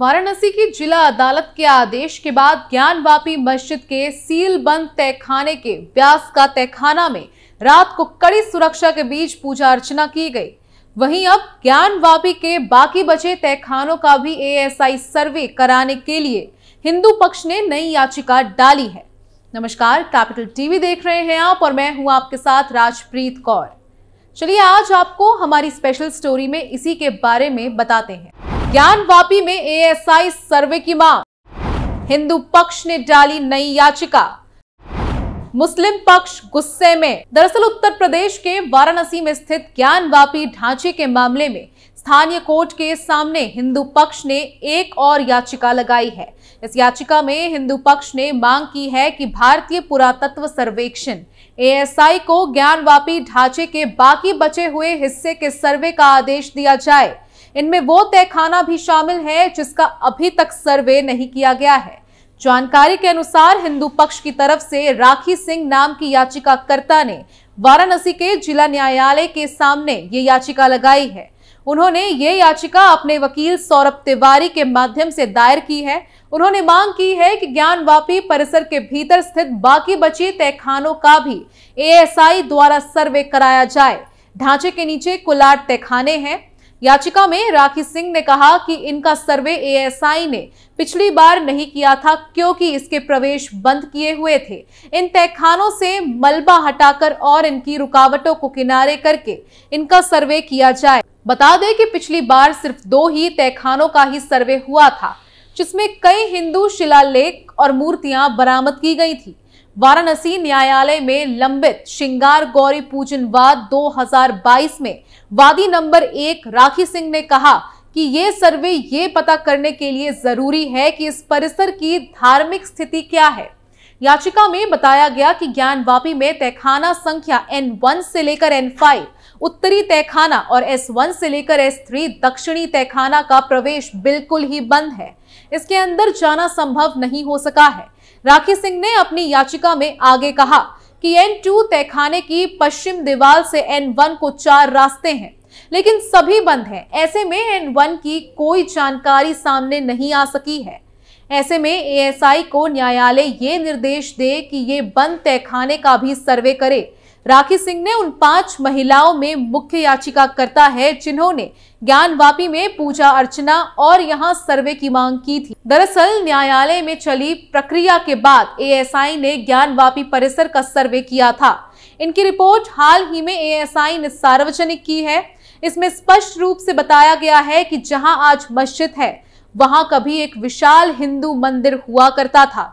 वाराणसी की जिला अदालत के आदेश के बाद ज्ञानवापी मस्जिद के सील बंद तहखाने के व्यास का तहखाना में रात को कड़ी सुरक्षा के बीच पूजा अर्चना की गई वहीं अब ज्ञानवापी के बाकी बचे तहखानों का भी एएसआई सर्वे कराने के लिए हिंदू पक्ष ने नई याचिका डाली है नमस्कार कैपिटल टीवी देख रहे हैं आप और मैं हूं आपके साथ राजप्रीत कौर चलिए आज आपको हमारी स्पेशल स्टोरी में इसी के बारे में बताते हैं ज्ञानवापी में एएसआई सर्वे की मांग हिंदू पक्ष ने डाली नई याचिका मुस्लिम पक्ष गुस्से में दरअसल उत्तर प्रदेश के वाराणसी में स्थित ज्ञानवापी ढांचे के मामले में स्थानीय कोर्ट के सामने हिंदू पक्ष ने एक और याचिका लगाई है इस याचिका में हिंदू पक्ष ने मांग की है कि भारतीय पुरातत्व सर्वेक्षण एएसआई को ज्ञानवापी ढांचे के बाकी बचे हुए हिस्से के सर्वे का आदेश दिया जाए इनमें वो खाना भी शामिल है जिसका अभी तक सर्वे नहीं किया गया है जानकारी के अनुसार हिंदू पक्ष की तरफ से राखी सिंह नाम की याचिकाकर्ता ने वाराणसी के जिला न्यायालय के सामने ये याचिका लगाई है उन्होंने ये याचिका अपने वकील सौरभ तिवारी के माध्यम से दायर की है उन्होंने मांग की है कि ज्ञानवापी परिसर के भीतर स्थित बाकी बचे तहखानों का भी एएसआई द्वारा सर्वे कराया जाए ढांचे के नीचे कुल आठ तहखाने हैं याचिका में राखी सिंह ने कहा कि इनका सर्वे एएसआई ने पिछली बार नहीं किया था क्योंकि इसके प्रवेश बंद किए हुए थे इन तहखानों से मलबा हटाकर और इनकी रुकावटों को किनारे करके इनका सर्वे किया जाए बता दें कि पिछली बार सिर्फ दो ही तहखानों का ही सर्वे हुआ था जिसमें कई हिंदू शिलालेख और मूर्तियां बरामद की गई थी वाराणसी न्यायालय में लंबित श्रृंगार गौरी पूजन वाद 2022 में वादी नंबर एक राखी सिंह ने कहा कि ये सर्वे ये पता करने के लिए जरूरी है कि इस परिसर की धार्मिक स्थिति क्या है याचिका में बताया गया कि ज्ञानवापी में तहखाना संख्या एन वन से लेकर एन फाइव उत्तरी तहखाना और एस वन से लेकर एस थ्री दक्षिणी तहखाना का प्रवेश बिल्कुल ही बंद है इसके अंदर जाना संभव नहीं हो सका है राखी सिंह ने अपनी याचिका में आगे कहा कि एन टू तहखाने की पश्चिम दीवार से एन वन को चार रास्ते हैं लेकिन सभी बंद हैं ऐसे में एन वन की कोई जानकारी सामने नहीं आ सकी है ऐसे में एएसआई को न्यायालय ये निर्देश दे कि ये बंद तहखाने का भी सर्वे करे राखी सिंह ने उन पांच महिलाओं में मुख्य याचिकाकर्ता है जिन्होंने ज्ञानवापी में पूजा अर्चना और यहां सर्वे की मांग की थी दरअसल न्यायालय में चली प्रक्रिया के बाद एएसआई ने ज्ञानवापी परिसर का सर्वे किया था इनकी रिपोर्ट हाल ही में एएसआई ने सार्वजनिक की है इसमें स्पष्ट रूप से बताया गया है कि जहां आज मस्जिद है वहां कभी एक विशाल हिंदू मंदिर हुआ करता था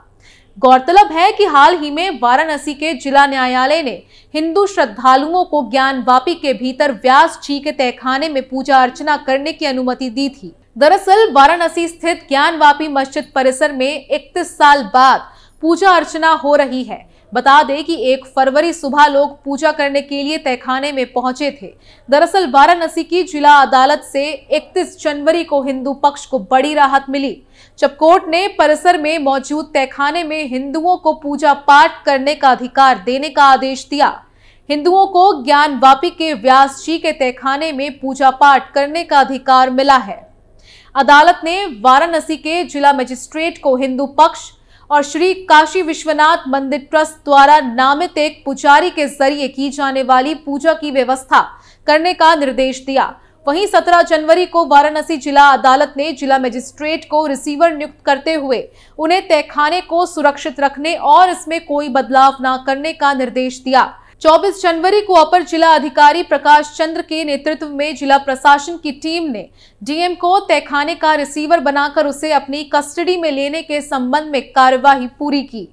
गौरतलब है कि हाल ही में वाराणसी के जिला न्यायालय ने हिंदू श्रद्धालुओं को ज्ञान वापी के भीतर व्यास जी के तहखाने में पूजा अर्चना करने की अनुमति दी थी दरअसल वाराणसी स्थित ज्ञान वापी मस्जिद परिसर में इकतीस साल बाद पूजा अर्चना हो रही है बता दें कि एक फरवरी सुबह लोग पूजा करने के लिए तहखाने में पहुंचे थे दरअसल वाराणसी की जिला अदालत से 31 जनवरी को हिंदू पक्ष को बड़ी राहत मिली जब कोर्ट ने परिसर में मौजूद तहखाने में हिंदुओं को पूजा पाठ करने का अधिकार देने का आदेश दिया हिंदुओं को ज्ञान वापी के व्यास जी के तहखाने में पूजा पाठ करने का अधिकार मिला है अदालत ने वाराणसी के जिला मजिस्ट्रेट को हिंदू पक्ष और श्री काशी विश्वनाथ मंदिर ट्रस्ट द्वारा नामित एक पुजारी के जरिए की जाने वाली पूजा की व्यवस्था करने का निर्देश दिया वहीं 17 जनवरी को वाराणसी जिला अदालत ने जिला मजिस्ट्रेट को रिसीवर नियुक्त करते हुए उन्हें तहखाने को सुरक्षित रखने और इसमें कोई बदलाव न करने का निर्देश दिया 24 जनवरी को अपर जिला अधिकारी प्रकाश चंद्र के नेतृत्व में जिला प्रशासन की टीम ने डीएम को तहखाने का रिसीवर बनाकर उसे अपनी कस्टडी में लेने के संबंध में कार्यवाही पूरी की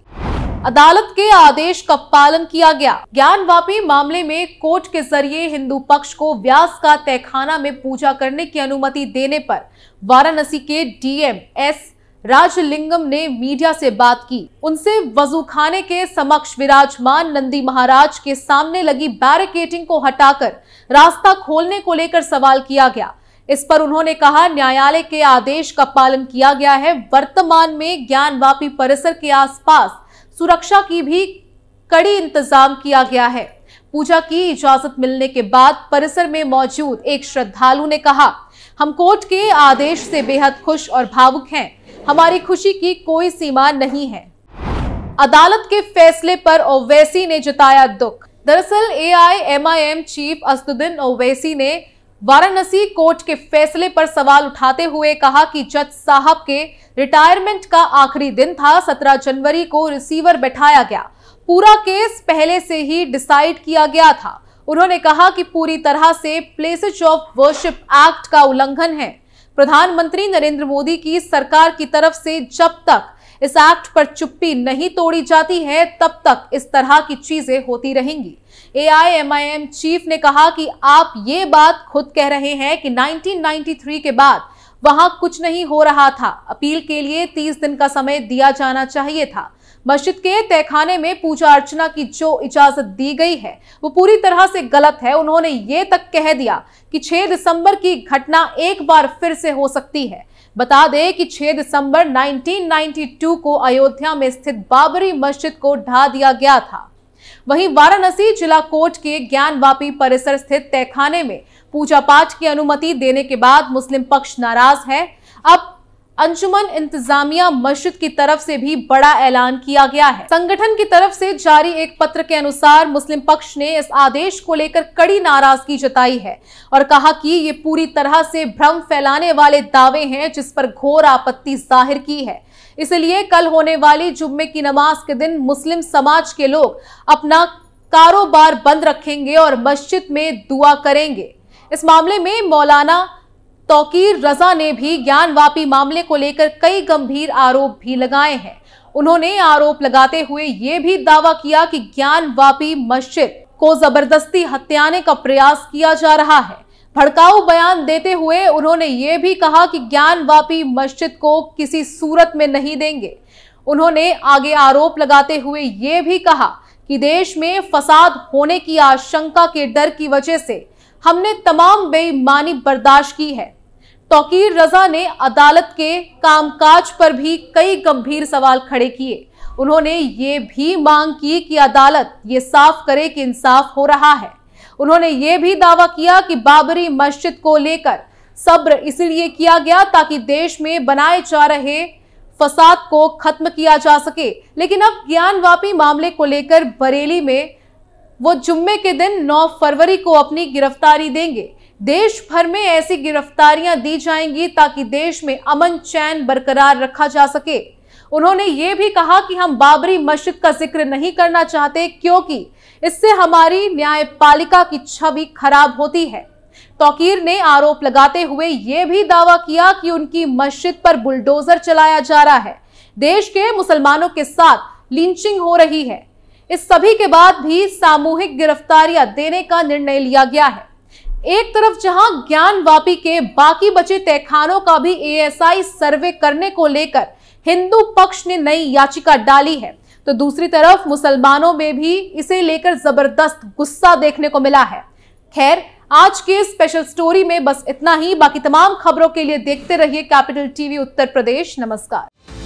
अदालत के आदेश का पालन किया गया ज्ञान वापी मामले में कोर्ट के जरिए हिंदू पक्ष को व्यास का तहखाना में पूजा करने की अनुमति देने पर वाराणसी के डीएम एस राजलिंगम ने मीडिया से बात की उनसे खाने के समक्ष विराजमान नंदी महाराज के सामने लगी बैरिकेटिंग को हटाकर रास्ता खोलने को लेकर सवाल किया गया इस पर उन्होंने कहा न्यायालय के आदेश का पालन किया गया है वर्तमान में ज्ञानवापी परिसर के आसपास सुरक्षा की भी कड़ी इंतजाम किया गया है पूजा की इजाजत मिलने के बाद परिसर में मौजूद एक श्रद्धालु ने कहा हम कोर्ट के आदेश से बेहद खुश और भावुक हैं हमारी खुशी की कोई सीमा नहीं है अदालत के फैसले पर ओवैसी ने जताया दुख दरअसल एआईएमआईएम चीफ अस्तुद्दीन ओवैसी ने वाराणसी कोर्ट के फैसले पर सवाल उठाते हुए कहा कि जज साहब के रिटायरमेंट का आखिरी दिन था 17 जनवरी को रिसीवर बैठाया गया पूरा केस पहले से ही डिसाइड किया गया था उन्होंने कहा कि पूरी तरह से प्लेसेज ऑफ वर्शिप एक्ट का उल्लंघन है प्रधानमंत्री नरेंद्र मोदी की सरकार की तरफ से जब तक इस एक्ट पर चुप्पी नहीं तोड़ी जाती है तब तक इस तरह की चीजें होती रहेंगी एआईएमआईएम चीफ ने कहा कि आप ये बात खुद कह रहे हैं कि 1993 के बाद वहां कुछ नहीं हो रहा था अपील के लिए 30 दिन का समय दिया जाना चाहिए था मस्जिद के तहखाने में पूजा अर्चना की जो इजाजत दी गई है वो पूरी तरह से गलत है उन्होंने ये तक कह दिया कि 6 दिसंबर की घटना एक बार फिर से हो सकती है बता दें कि 6 दिसंबर 1992 को अयोध्या में स्थित बाबरी मस्जिद को ढा दिया गया था वहीं वाराणसी जिला कोर्ट के ज्ञानवापी परिसर स्थित तहखाने में पूजा पाठ की अनुमति देने के बाद मुस्लिम पक्ष नाराज है अब अंजुमन इंतजामिया मस्जिद की तरफ से भी बड़ा ऐलान किया गया है संगठन की तरफ से जारी एक पत्र के अनुसार मुस्लिम पक्ष ने इस आदेश को लेकर कड़ी नाराजगी जताई है और कहा कि ये पूरी तरह से भ्रम फैलाने वाले दावे हैं जिस पर घोर आपत्ति जाहिर की है इसलिए कल होने वाली जुम्मे की नमाज के दिन मुस्लिम समाज के लोग अपना कारोबार बंद रखेंगे और मस्जिद में दुआ करेंगे इस मामले में मौलाना तौकीर रजा ने भी ज्ञानवापी मामले को लेकर कई गंभीर आरोप भी लगाए हैं उन्होंने आरोप लगाते हुए ये भी दावा किया कि ज्ञानवापी मस्जिद को जबरदस्ती हत्याने का प्रयास किया जा रहा है भड़काऊ बयान देते हुए उन्होंने ये भी कहा कि ज्ञानवापी मस्जिद को किसी सूरत में नहीं देंगे उन्होंने आगे आरोप लगाते हुए ये भी कहा कि देश में फसाद होने की आशंका के डर की वजह से हमने तमाम बेईमानी बर्दाश्त की है तोकीर रजा ने अदालत के कामकाज पर भी कई गंभीर सवाल खड़े किए उन्होंने ये भी मांग की कि अदालत ये साफ करे कि इंसाफ हो रहा है उन्होंने ये भी दावा किया कि बाबरी मस्जिद को लेकर सब्र इसलिए किया गया ताकि देश में बनाए जा रहे फसाद को खत्म किया जा सके लेकिन अब ज्ञानवापी मामले को लेकर बरेली में वो जुम्मे के दिन 9 फरवरी को अपनी गिरफ्तारी देंगे देश भर में ऐसी गिरफ्तारियां दी जाएंगी ताकि देश में अमन चैन बरकरार रखा जा सके उन्होंने ये भी कहा कि हम बाबरी मस्जिद का जिक्र नहीं करना चाहते क्योंकि इससे हमारी न्यायपालिका की छवि खराब होती है तोकीर ने आरोप लगाते हुए ये भी दावा किया कि उनकी मस्जिद पर बुलडोजर चलाया जा रहा है देश के मुसलमानों के साथ लिंचिंग हो रही है इस सभी के बाद भी सामूहिक गिरफ्तारियां देने का निर्णय लिया गया है एक तरफ जहां ज्ञान वापी के बाकी बचे तहखानों का भी एएसआई सर्वे करने को लेकर हिंदू पक्ष ने नई याचिका डाली है तो दूसरी तरफ मुसलमानों में भी इसे लेकर जबरदस्त गुस्सा देखने को मिला है खैर आज के स्पेशल स्टोरी में बस इतना ही बाकी तमाम खबरों के लिए देखते रहिए कैपिटल टीवी उत्तर प्रदेश नमस्कार